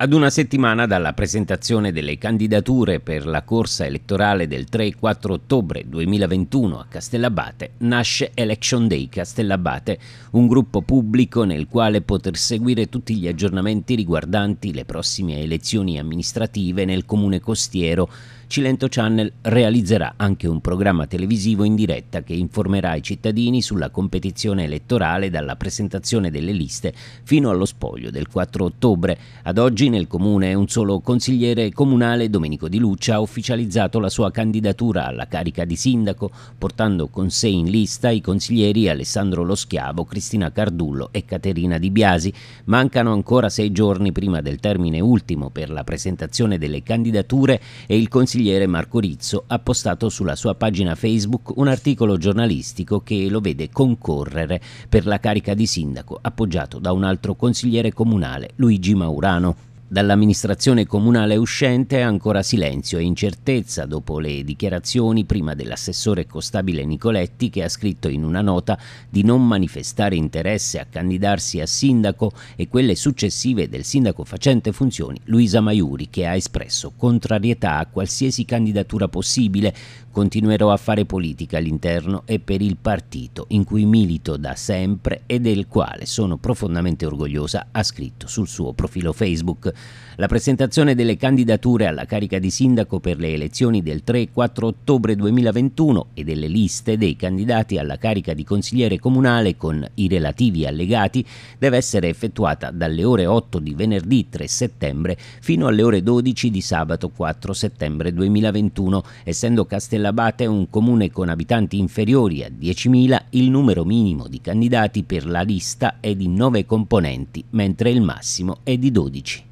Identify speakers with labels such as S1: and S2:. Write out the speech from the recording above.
S1: Ad una settimana dalla presentazione delle candidature per la corsa elettorale del 3 4 ottobre 2021 a Castellabate, nasce Election Day Castellabate, un gruppo pubblico nel quale poter seguire tutti gli aggiornamenti riguardanti le prossime elezioni amministrative nel comune costiero. Cilento Channel realizzerà anche un programma televisivo in diretta che informerà i cittadini sulla competizione elettorale dalla presentazione delle liste fino allo spoglio del 4 ottobre. Ad oggi nel comune un solo consigliere comunale, Domenico Di Luccia, ha ufficializzato la sua candidatura alla carica di sindaco, portando con sé in lista i consiglieri Alessandro Lo Schiavo, Cristina Cardullo e Caterina Di Biasi. Mancano ancora sei giorni prima del termine ultimo per la presentazione delle candidature e il consigliere Marco Rizzo ha postato sulla sua pagina Facebook un articolo giornalistico che lo vede concorrere per la carica di sindaco, appoggiato da un altro consigliere comunale, Luigi Maurano. Dall'amministrazione comunale uscente ancora silenzio e incertezza dopo le dichiarazioni prima dell'assessore costabile Nicoletti che ha scritto in una nota di non manifestare interesse a candidarsi a sindaco e quelle successive del sindaco facente funzioni Luisa Maiuri che ha espresso contrarietà a qualsiasi candidatura possibile. Continuerò a fare politica all'interno e per il partito in cui milito da sempre e del quale sono profondamente orgogliosa, ha scritto sul suo profilo Facebook. La presentazione delle candidature alla carica di sindaco per le elezioni del 3 e 4 ottobre 2021 e delle liste dei candidati alla carica di consigliere comunale con i relativi allegati deve essere effettuata dalle ore 8 di venerdì 3 settembre fino alle ore 12 di sabato 4 settembre 2021. Essendo Castellabate un comune con abitanti inferiori a 10.000, il numero minimo di candidati per la lista è di 9 componenti, mentre il massimo è di 12.